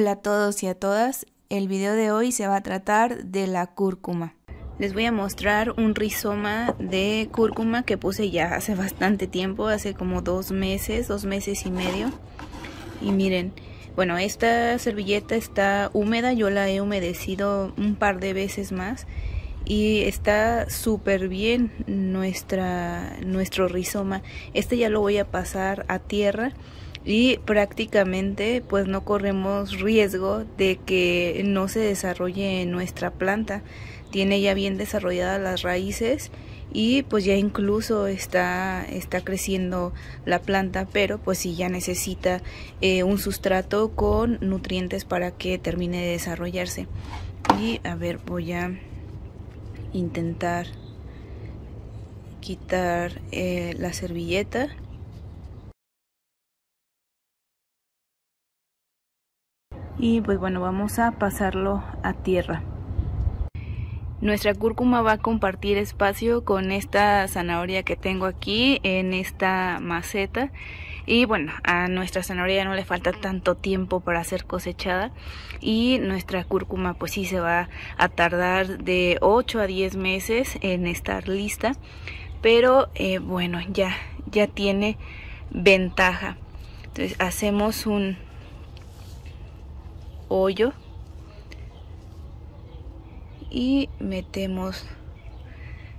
Hola a todos y a todas, el video de hoy se va a tratar de la cúrcuma. Les voy a mostrar un rizoma de cúrcuma que puse ya hace bastante tiempo, hace como dos meses, dos meses y medio. Y miren, bueno, esta servilleta está húmeda, yo la he humedecido un par de veces más y está súper bien nuestra, nuestro rizoma. Este ya lo voy a pasar a tierra y prácticamente pues no corremos riesgo de que no se desarrolle nuestra planta tiene ya bien desarrolladas las raíces y pues ya incluso está, está creciendo la planta, pero pues si ya necesita eh, un sustrato con nutrientes para que termine de desarrollarse. Y a ver, voy a intentar quitar eh, la servilleta. y pues bueno vamos a pasarlo a tierra nuestra cúrcuma va a compartir espacio con esta zanahoria que tengo aquí en esta maceta y bueno, a nuestra zanahoria no le falta tanto tiempo para ser cosechada y nuestra cúrcuma pues sí se va a tardar de 8 a 10 meses en estar lista, pero eh, bueno, ya, ya tiene ventaja. Entonces hacemos un, y metemos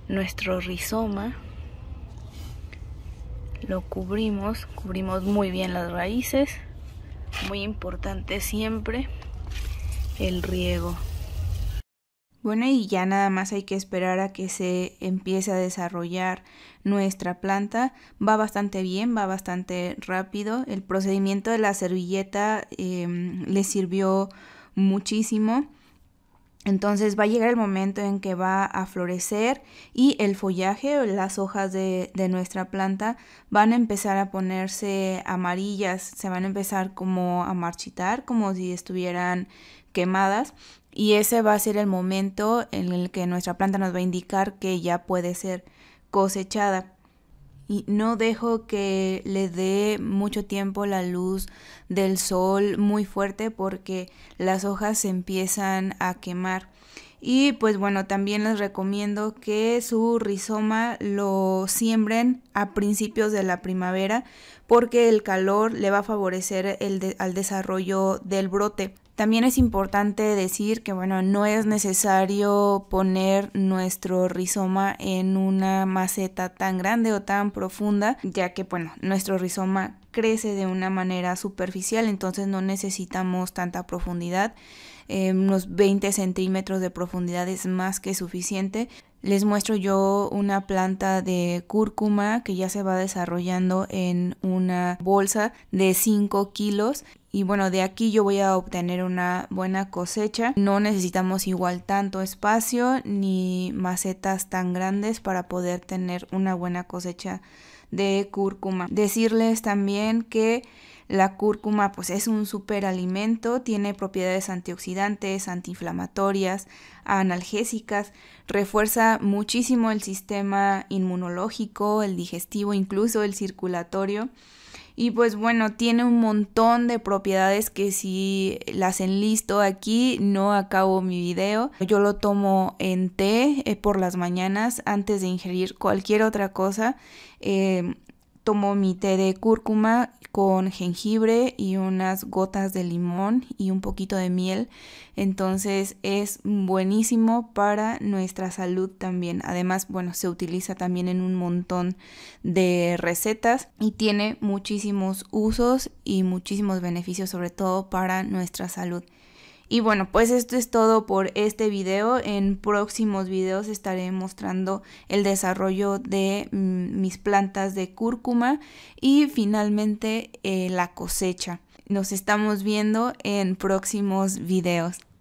nuestro rizoma lo cubrimos cubrimos muy bien las raíces muy importante siempre el riego bueno, y ya nada más hay que esperar a que se empiece a desarrollar nuestra planta. Va bastante bien, va bastante rápido. El procedimiento de la servilleta em, le sirvió muchísimo. Entonces va a llegar el momento en que va a florecer y el follaje, las hojas de, de, nuestra planta van a empezar a ponerse amarillas, se van a empezar como a marchitar, como si estuvieran quemadas y ese va a ser el momento en el que nuestra planta nos va a indicar que ya puede ser cosechada. Y no dejo que le dé mucho tiempo la luz del sol muy fuerte porque las hojas se empiezan a quemar. Y pues bueno, también les recomiendo que su rizoma lo siembren a principios de la primavera porque el calor le va a favorecer el al desarrollo del brote. También es importante decir que bueno, no es necesario poner nuestro rizoma en una maceta tan grande o tan profunda, ya que bueno, nuestro rizoma crece de una manera superficial, entonces no necesitamos tanta profundidad. Eh, unos 20 centímetros de profundidad es más que suficiente. Les muestro yo una planta de cúrcuma que ya se va desarrollando en una bolsa de 5 kilos y bueno de aquí yo voy a obtener una buena cosecha no necesitamos igual tanto espacio ni macetas tan grandes para poder tener una buena cosecha de cúrcuma decirles también que la cúrcuma pues es un superalimento, tiene propiedades antioxidantes, antiinflamatorias, analgésicas, refuerza muchísimo el sistema inmunológico, el digestivo, incluso el circulatorio. Y pues bueno, tiene un montón de propiedades que si las enlisto aquí no acabo mi video. Yo lo tomo en té eh, por las mañanas antes de ingerir cualquier otra cosa. Eh, tomo mi té de cúrcuma con jengibre y unas gotas de limón y un poquito de miel. Entonces es buenísimo para nuestra salud también. Además, bueno, se utiliza también en un montón de recetas y tiene muchísimos usos y muchísimos beneficios, sobre todo para nuestra salud. Y bueno, pues esto es todo por este video. En próximos videos estaré mostrando el desarrollo de mm, mis plantas de cúrcuma y finalmente eh, la cosecha. Nos estamos viendo en próximos videos.